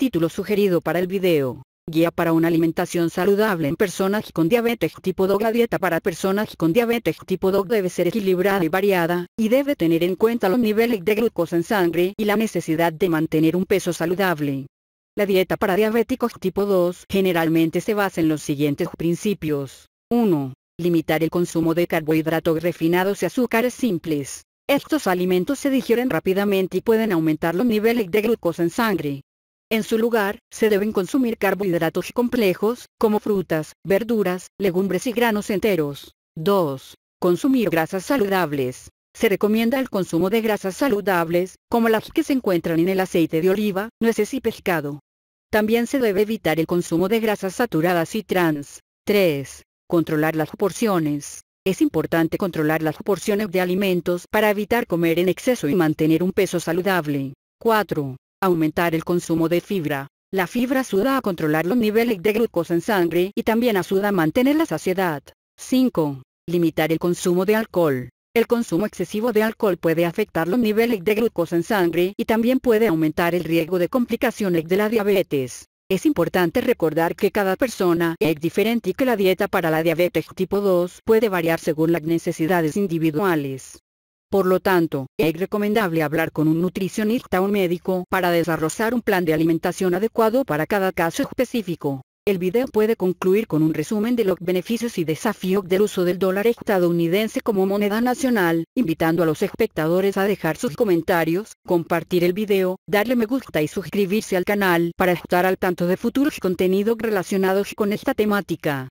Título sugerido para el video. Guía para una alimentación saludable en personas con diabetes tipo 2. La dieta para personas con diabetes tipo 2 debe ser equilibrada y variada, y debe tener en cuenta los niveles de glucosa en sangre y la necesidad de mantener un peso saludable. La dieta para diabéticos tipo 2 generalmente se basa en los siguientes principios. 1. Limitar el consumo de carbohidratos refinados y azúcares simples. Estos alimentos se digieren rápidamente y pueden aumentar los niveles de glucosa en sangre, en su lugar, se deben consumir carbohidratos complejos, como frutas, verduras, legumbres y granos enteros. 2. Consumir grasas saludables. Se recomienda el consumo de grasas saludables, como las que se encuentran en el aceite de oliva, nueces y pescado. También se debe evitar el consumo de grasas saturadas y trans. 3. Controlar las porciones. Es importante controlar las porciones de alimentos para evitar comer en exceso y mantener un peso saludable. 4 aumentar el consumo de fibra. La fibra ayuda a controlar los niveles de glucosa en sangre y también ayuda a mantener la saciedad. 5. Limitar el consumo de alcohol. El consumo excesivo de alcohol puede afectar los niveles de glucosa en sangre y también puede aumentar el riesgo de complicaciones de la diabetes. Es importante recordar que cada persona es diferente y que la dieta para la diabetes tipo 2 puede variar según las necesidades individuales. Por lo tanto, es recomendable hablar con un nutricionista o un médico para desarrollar un plan de alimentación adecuado para cada caso específico. El video puede concluir con un resumen de los beneficios y desafíos del uso del dólar estadounidense como moneda nacional, invitando a los espectadores a dejar sus comentarios, compartir el video, darle me gusta y suscribirse al canal para estar al tanto de futuros contenidos relacionados con esta temática.